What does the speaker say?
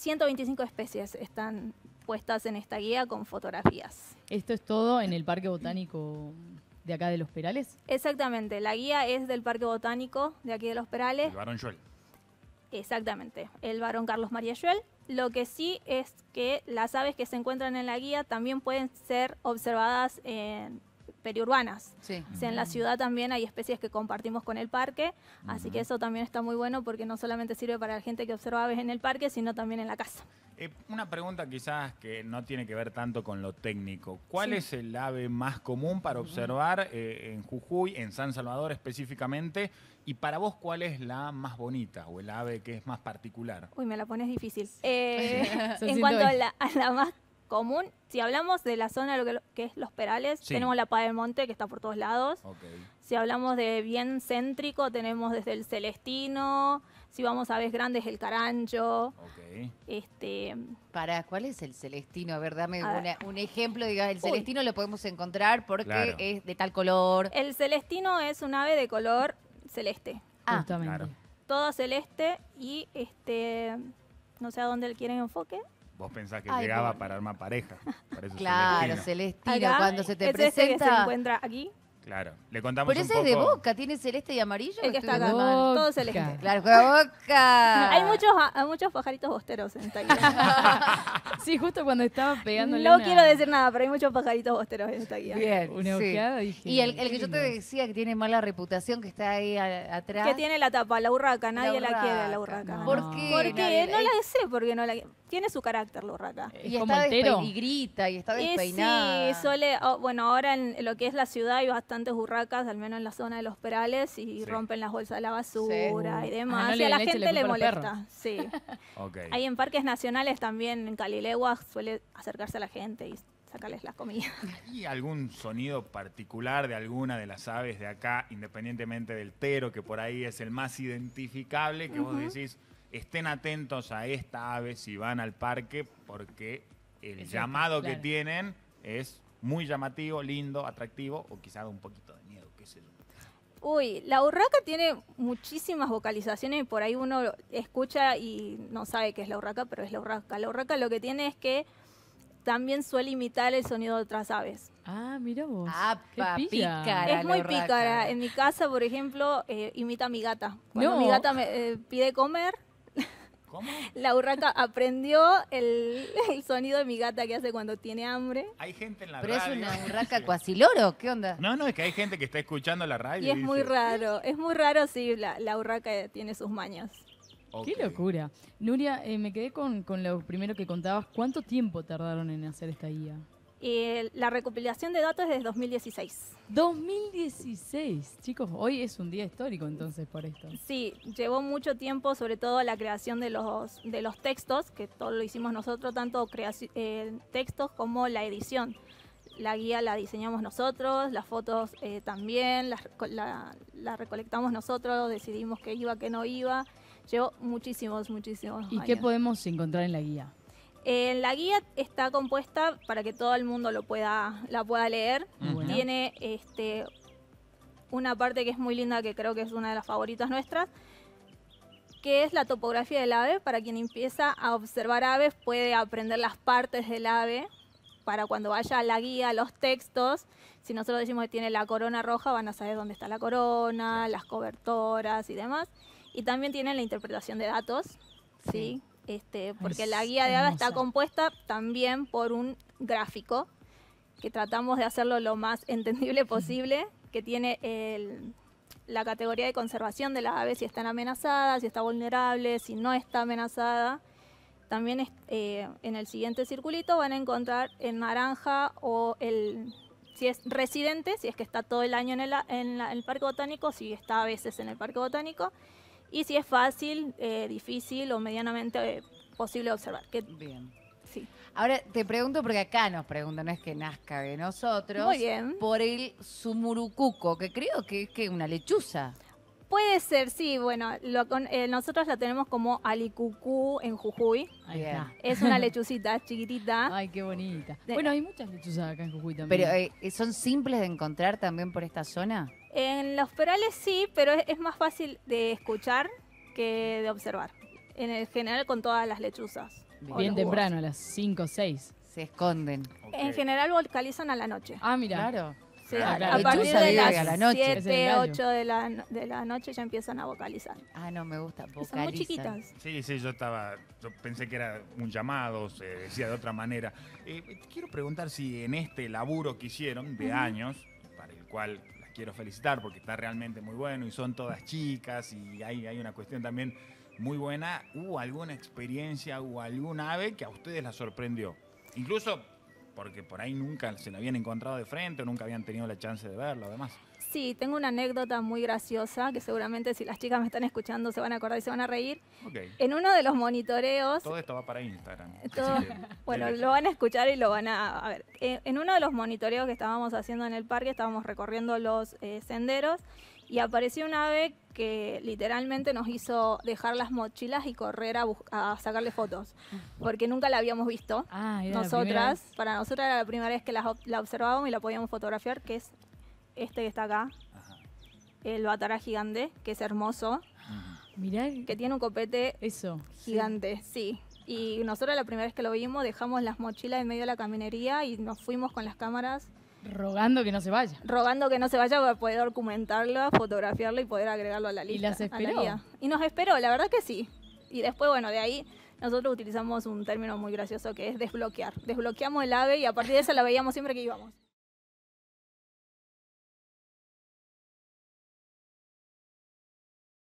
125 especies están puestas en esta guía con fotografías. ¿Esto es todo en el Parque Botánico de acá de Los Perales? Exactamente, la guía es del Parque Botánico de aquí de Los Perales. El Barón Joel. Exactamente, el varón Carlos María Joel. Lo que sí es que las aves que se encuentran en la guía también pueden ser observadas en periurbanas. O sea, en la mm. ciudad también hay especies que compartimos con el parque, así que eso también está muy bueno porque no solamente sirve para la gente que observa aves en el parque, sino también en la casa. Eh, una pregunta quizás que no tiene que ver tanto con lo técnico. ¿Cuál es el ave más común para observar eh, en Jujuy, en San Salvador específicamente? Y para vos, ¿cuál es la más bonita o el ave que es más particular? Uy, me la pones difícil. Eh, en cuanto a la más común. Si hablamos de la zona que, es Los Perales, tenemos la Paz del Monte que está por todos lados. Si hablamos de bien céntrico, tenemos desde el Celestino, si vamos a Aves grandes, el Carancho. Este, Para, ¿cuál es el Celestino? A ver, dame un ejemplo. el Celestino lo podemos encontrar porque es de tal color. El Celestino es un ave de color celeste. Ah, Justamente. Todo celeste y este no sé a dónde le quieren enfoque. Vos pensás que llegaba para armar pareja. claro, Celestino, cuando se te presenta. Este que se encuentra aquí? Claro, le contamos Pero ese es de Boca, tiene celeste y amarillo. El que está acá, todo celeste. Claro, de Boca. hay muchos, ah, muchos pajaritos bosteros en esta guía. sí, justo cuando estaba pegando No quiero decir nada, pero hay muchos pajaritos bosteros en guía. Bien, Y el, que yo te decía que tiene mala reputación, que está ahí atrás. Que tiene la tapa, la urraca, nadie la, quiere, la urraca. ¿Por qué? Porque no la sé, porque no la quiere tiene su carácter la urraca. Y, es como está y grita, y está despeinado. sí, suele, bueno, ahora en lo que es la ciudad hay bastantes urracas, al menos en la zona de los perales, y rompen las bolsas de la basura y ah, demás. y a la gente le, molesta. Sí. okay. Hay en parques nacionales también, en Calilegua, suele acercarse a la gente y sacarles la comida. ¿Y algún sonido particular de alguna de las aves de acá, independientemente del tero, que por ahí es el más identificable, que vos decís estén atentos a esta ave si van al parque porque el llamado que tienen es muy llamativo, lindo, atractivo o quizás un poquito de miedo, qué sé yo. Uy, la urraca tiene muchísimas vocalizaciones y por ahí uno escucha y no sabe qué es la urraca, pero es la urraca. La urraca lo que tiene es que también suele imitar el sonido de otras aves. Ah, mira vos. Ah, pícara. Es muy pícara. En mi casa, por ejemplo, eh, imita a mi gata. Cuando mi gata me eh, pide comer, la urraca aprendió el, sonido de mi gata que hace cuando tiene hambre. Hay gente en la Pero Pero es una urraca cuasiloro, ¿qué onda? No, no, es que hay gente que está escuchando la radio. Y, es muy raro, es muy raro si la, la urraca tiene sus mañas. Qué locura. Nuria, eh, me quedé con, lo primero que contabas. ¿Cuánto tiempo tardaron en hacer esta guía? Eh, la recopilación de datos es desde 2016. 2016, chicos, hoy es un día histórico entonces por esto. Sí, llevó mucho tiempo, sobre todo la creación de los, de los textos, que todo lo hicimos nosotros, tanto eh, textos como la edición. La guía la diseñamos nosotros, las fotos eh, también, las recolectamos nosotros, decidimos qué iba, qué no iba. Llevó muchísimos, muchísimos. ¿Y qué podemos encontrar en la guía? Eh, la guía está compuesta para que todo el mundo lo pueda, la pueda leer. Tiene este, una parte que es muy linda, que creo que es una de las favoritas nuestras, que es la topografía del ave. Para quien empieza a observar aves, puede aprender las partes del ave para cuando vaya a la guía, los textos. Si nosotros decimos que tiene la corona roja, van a saber dónde está la corona, las cobertoras y demás. Y también tiene la interpretación de datos, ¿sí? Este, porque la guía de aves está compuesta también por un gráfico que tratamos de hacerlo lo más entendible posible, que tiene la categoría de conservación de las aves, si están amenazadas, si está vulnerable, si no está amenazada. También eh, en el siguiente circulito van a encontrar en naranja o si es residente, si es que está todo el año en el parque botánico, si está a veces en el parque botánico y si es fácil, eh, difícil o medianamente eh, posible observar. Bien. Sí. Ahora te pregunto, porque acá nos preguntan, no es que nazca de nosotros, Muy bien. por el sumurucuco, que creo que es que una lechuza. Puede ser, sí, bueno, lo, eh, nosotros la tenemos como alicucú en Jujuy. Ahí está. Es una lechucita chiquitita. Ay, qué bonita. Bueno, hay muchas lechuzas acá en Jujuy también. Pero ¿son simples de encontrar también por esta zona? En los perales sí, pero es, más fácil de escuchar que de observar. En el general con todas las lechuzas. Bien temprano, a las 5 o 6. Se esconden. En general vocalizan a la noche. Ah, mira. Claro. Ah, a partir de las 7, 8 de la, noche ya empiezan a vocalizar. Ah, no, me gusta. Son muy chiquitas. Sí, sí, yo estaba, pensé que era un llamado, se decía de otra manera. Eh, quiero preguntar si en este laburo que hicieron de años, para el cual quiero felicitar porque está realmente muy bueno y son todas chicas y hay, hay una cuestión también muy buena. ¿Hubo alguna experiencia o algún ave que a ustedes la sorprendió? Incluso porque por ahí nunca se la habían encontrado de frente o nunca habían tenido la chance de verlo, además. Sí, tengo una anécdota muy graciosa que seguramente si las chicas me están escuchando se van a acordar y se van a reír. En uno de los monitoreos... Todo esto va para Instagram. bueno, lo van a escuchar y lo van a... a ver, eh, en uno de los monitoreos que estábamos haciendo en el parque, estábamos recorriendo los eh, senderos y apareció un ave que literalmente nos hizo dejar las mochilas y correr a, sacarle fotos, porque nunca la habíamos visto. Ah, nosotras, para nosotras era la primera vez que la observábamos y la podíamos fotografiar, que es este que está acá, el Batara gigante, que es hermoso. Mirá. Que tiene un copete Eso. gigante, sí. Y nosotros la primera vez que lo vimos dejamos las mochilas en medio de la caminería y nos fuimos con las cámaras. Rogando que no se vaya. Rogando que no se vaya para poder documentarlo, fotografiarlo y poder agregarlo a la lista. Y las esperó. y nos esperó, la verdad que sí. Y después, bueno, de ahí nosotros utilizamos un término muy gracioso que es desbloquear. Desbloqueamos el ave y a partir de eso la veíamos siempre que íbamos.